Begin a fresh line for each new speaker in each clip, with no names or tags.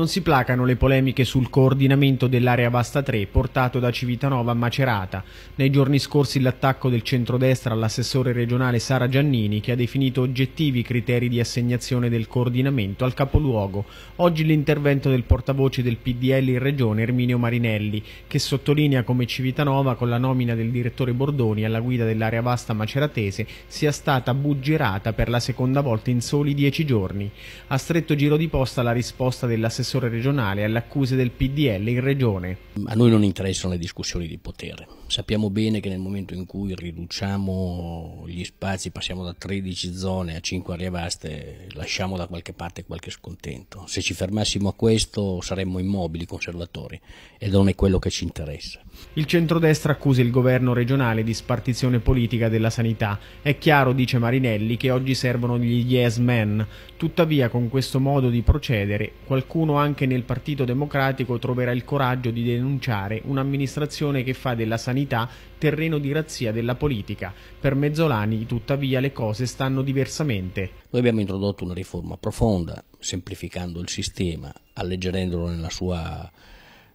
non si placano le polemiche sul coordinamento dell'area vasta 3 portato da Civitanova a Macerata. Nei giorni scorsi l'attacco del centrodestra all'assessore regionale Sara Giannini che ha definito oggettivi i criteri di assegnazione del coordinamento al capoluogo. Oggi l'intervento del portavoce del PDL in regione Erminio Marinelli che sottolinea come Civitanova con la nomina del direttore Bordoni alla guida dell'area vasta maceratese sia stata buggerata per la seconda volta in soli dieci giorni. A stretto giro di posta la risposta dell'assessore l'assessore regionale alle accuse del PDL in regione.
A noi non interessano le discussioni di potere, Sappiamo bene che nel momento in cui riduciamo gli spazi, passiamo da 13 zone a 5 aree vaste, lasciamo da qualche parte qualche scontento. Se ci fermassimo a questo saremmo immobili, conservatori, e non è quello che ci interessa.
Il centrodestra accusa il governo regionale di spartizione politica della sanità. È chiaro, dice Marinelli, che oggi servono gli yes men. Tuttavia, con questo modo di procedere, qualcuno anche nel Partito Democratico troverà il coraggio di denunciare un'amministrazione che fa della sanità l'umanità terreno di razzia della politica. Per Mezzolani, tuttavia, le cose stanno diversamente.
Noi abbiamo introdotto una riforma profonda, semplificando il sistema, alleggerendolo nella sua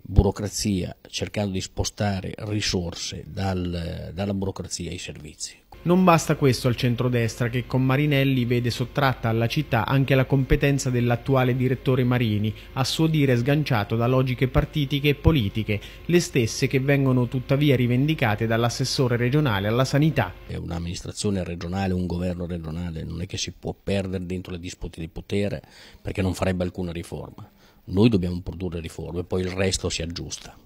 burocrazia, cercando di spostare risorse dal, dalla burocrazia ai servizi.
Non basta questo al centrodestra che con Marinelli vede sottratta alla città anche la competenza dell'attuale direttore Marini, a suo dire sganciato da logiche partitiche e politiche, le stesse che vengono tuttavia rivendicate dall'assessore regionale alla sanità.
È un'amministrazione regionale, un governo regionale, non è che si può perdere dentro le dispute di potere perché non farebbe alcuna
riforma. Noi dobbiamo produrre riforme, poi il resto si aggiusta.